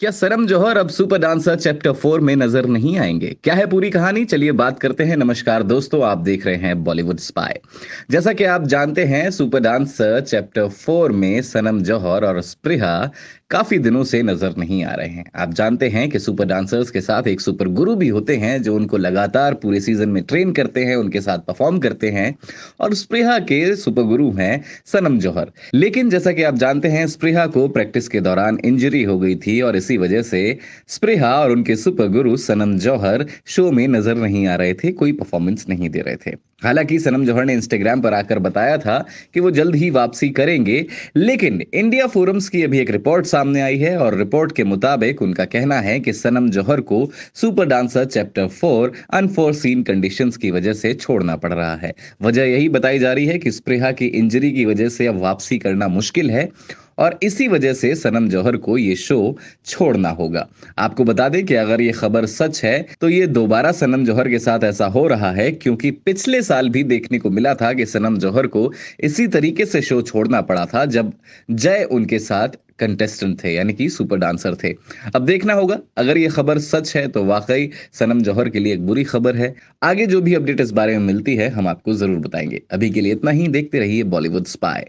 क्या सरम जौहर अब सुपर डांसर चैप्टर फोर में नजर नहीं आएंगे क्या है पूरी कहानी चलिए बात करते हैं नमस्कार दोस्तों आप देख रहे हैं बॉलीवुड स्पाई जैसा कि आप जानते हैं सुपर डांसर चैप्टर फोर में सनम जौहर और स्प्रिहा काफी दिनों से नजर नहीं आ रहे हैं आप जानते हैं कि सुपर डांसर्स के साथ एक सुपर गुरु भी होते हैं जो उनको लगातार पूरे सीजन में ट्रेन करते हैं उनके साथ परफॉर्म करते हैं और स्प्रिहा के सुपर गुरु हैं सनम जौहर लेकिन जैसा कि आप जानते हैं स्प्रिहा को प्रैक्टिस के दौरान इंजरी हो गई थी और इसी वजह से स्प्रेहा और उनके सुपर गुरु सनम जौहर शो में नजर नहीं आ रहे थे कोई परफॉर्मेंस नहीं दे रहे थे हालांकि सनम जौहर ने इंस्टाग्राम पर आकर बताया था कि वो जल्द ही वापसी करेंगे लेकिन इंडिया फोरम्स की अभी एक रिपोर्ट सामने आई है और रिपोर्ट के मुताबिक उनका कहना है कि सनम जौहर को super dancer chapter four unforeseen conditions की वजह से छोड़ना पड़ रहा है वजह यही बताई जा रही है कि स्प्रेहा की इंजरी की वजह से अब वापसी करना मुश्किल है और इसी वजह से सनम जौहर को ये शो छोड़ना होगा आपको बता दें कि अगर ये खबर सच है तो ये दोबारा सनम जौहर के साथ ऐसा हो रहा है क्योंकि पिछले साल भी देखने को मिला था कि सनम जौहर को इसी तरीके से शो छोड़ना पड़ा था जब जय उनके साथ कंटेस्टेंट थे यानी कि सुपर डांसर थे अब देखना होगा अगर ये खबर सच है तो वाकई सनम जौहर के लिए एक बुरी खबर है आगे जो भी अपडेट इस बारे में मिलती है हम आपको जरूर बताएंगे अभी के लिए इतना ही देखते रहिए बॉलीवुड स्पाई